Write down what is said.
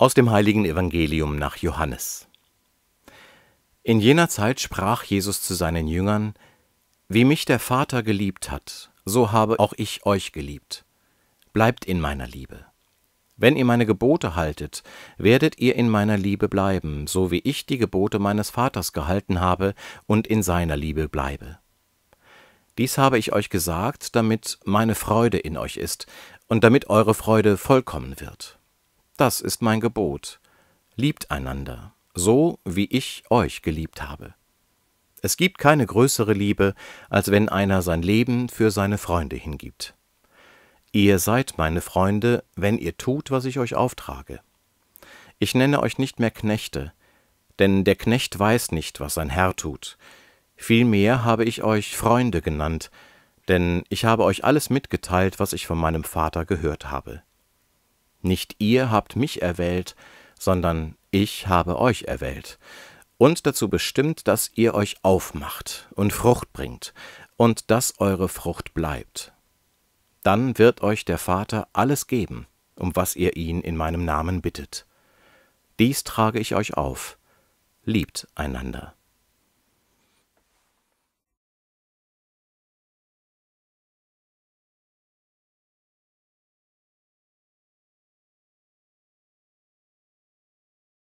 Aus dem heiligen Evangelium nach Johannes. In jener Zeit sprach Jesus zu seinen Jüngern, Wie mich der Vater geliebt hat, so habe auch ich euch geliebt. Bleibt in meiner Liebe. Wenn ihr meine Gebote haltet, werdet ihr in meiner Liebe bleiben, so wie ich die Gebote meines Vaters gehalten habe und in seiner Liebe bleibe. Dies habe ich euch gesagt, damit meine Freude in euch ist und damit eure Freude vollkommen wird. Das ist mein Gebot. Liebt einander, so wie ich euch geliebt habe. Es gibt keine größere Liebe, als wenn einer sein Leben für seine Freunde hingibt. Ihr seid meine Freunde, wenn ihr tut, was ich euch auftrage. Ich nenne euch nicht mehr Knechte, denn der Knecht weiß nicht, was sein Herr tut. Vielmehr habe ich euch Freunde genannt, denn ich habe euch alles mitgeteilt, was ich von meinem Vater gehört habe. Nicht ihr habt mich erwählt, sondern ich habe euch erwählt und dazu bestimmt, dass ihr euch aufmacht und Frucht bringt und dass eure Frucht bleibt. Dann wird euch der Vater alles geben, um was ihr ihn in meinem Namen bittet. Dies trage ich euch auf. Liebt einander.